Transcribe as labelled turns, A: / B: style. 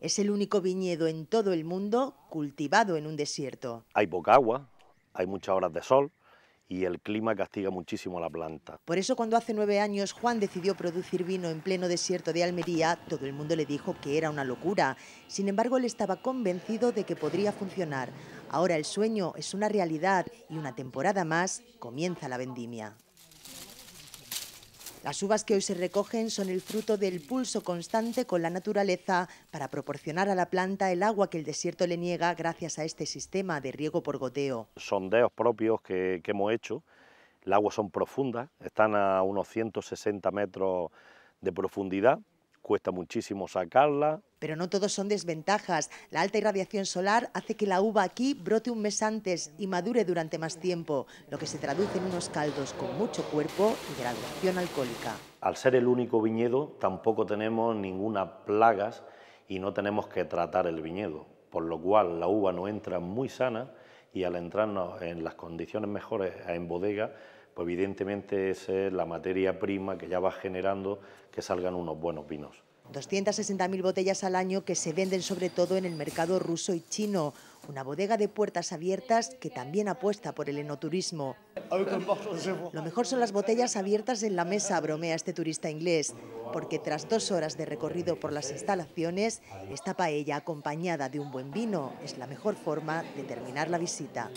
A: Es el único viñedo en todo el mundo cultivado en un desierto.
B: Hay poca agua, hay muchas horas de sol y el clima castiga muchísimo a la planta.
A: Por eso cuando hace nueve años Juan decidió producir vino en pleno desierto de Almería, todo el mundo le dijo que era una locura. Sin embargo, él estaba convencido de que podría funcionar. Ahora el sueño es una realidad y una temporada más comienza la vendimia. Las uvas que hoy se recogen son el fruto del pulso constante con la naturaleza para proporcionar a la planta el agua que el desierto le niega gracias a este sistema de riego por goteo.
B: Sondeos propios que, hemos hecho, el agua son profundas, están a unos 160 metros de profundidad cuesta muchísimo sacarla.
A: Pero no todos son desventajas. La alta irradiación solar hace que la uva aquí brote un mes antes y madure durante más tiempo, lo que se traduce en unos caldos con mucho cuerpo y graduación alcohólica.
B: Al ser el único viñedo, tampoco tenemos ninguna plagas y no tenemos que tratar el viñedo, por lo cual la uva no entra muy sana y al entrarnos en las condiciones mejores en bodega pues evidentemente es la materia prima que ya va generando que salgan unos buenos vinos.
A: 260.000 botellas al año que se venden sobre todo en el mercado ruso y chino, una bodega de puertas abiertas que también apuesta por el enoturismo. Lo mejor son las botellas abiertas en la mesa, bromea este turista inglés, porque tras dos horas de recorrido por las instalaciones, esta paella acompañada de un buen vino es la mejor forma de terminar la visita.